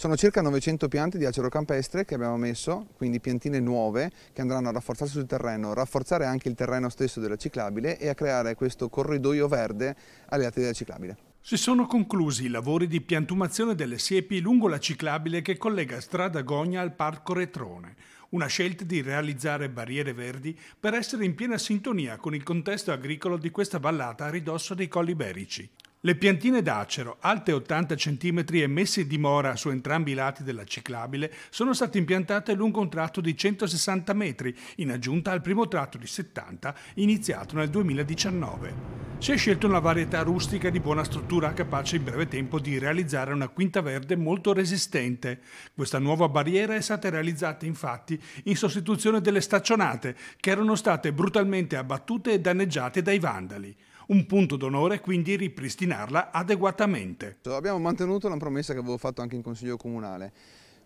Sono circa 900 piante di acero campestre che abbiamo messo, quindi piantine nuove che andranno a rafforzarsi sul terreno, rafforzare anche il terreno stesso della ciclabile e a creare questo corridoio verde alle atti della ciclabile. Si sono conclusi i lavori di piantumazione delle siepi lungo la ciclabile che collega Strada Gogna al Parco Retrone, una scelta di realizzare barriere verdi per essere in piena sintonia con il contesto agricolo di questa vallata a ridosso dei Colli Berici. Le piantine d'acero, alte 80 cm e messe in dimora su entrambi i lati della ciclabile, sono state impiantate lungo un tratto di 160 metri, in aggiunta al primo tratto di 70 iniziato nel 2019. Si è scelta una varietà rustica di buona struttura capace in breve tempo di realizzare una quinta verde molto resistente. Questa nuova barriera è stata realizzata infatti in sostituzione delle staccionate che erano state brutalmente abbattute e danneggiate dai vandali un punto d'onore è quindi ripristinarla adeguatamente. Abbiamo mantenuto la promessa che avevo fatto anche in Consiglio Comunale.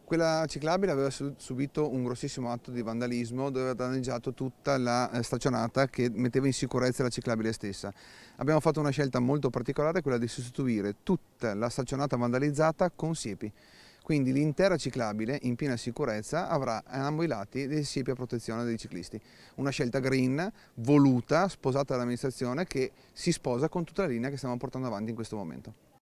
Quella ciclabile aveva subito un grossissimo atto di vandalismo dove aveva danneggiato tutta la eh, staccionata che metteva in sicurezza la ciclabile stessa. Abbiamo fatto una scelta molto particolare, quella di sostituire tutta la staccionata vandalizzata con siepi quindi l'intera ciclabile in piena sicurezza avrà a ambo i lati dei siepi a protezione dei ciclisti. Una scelta green, voluta, sposata dall'amministrazione che si sposa con tutta la linea che stiamo portando avanti in questo momento.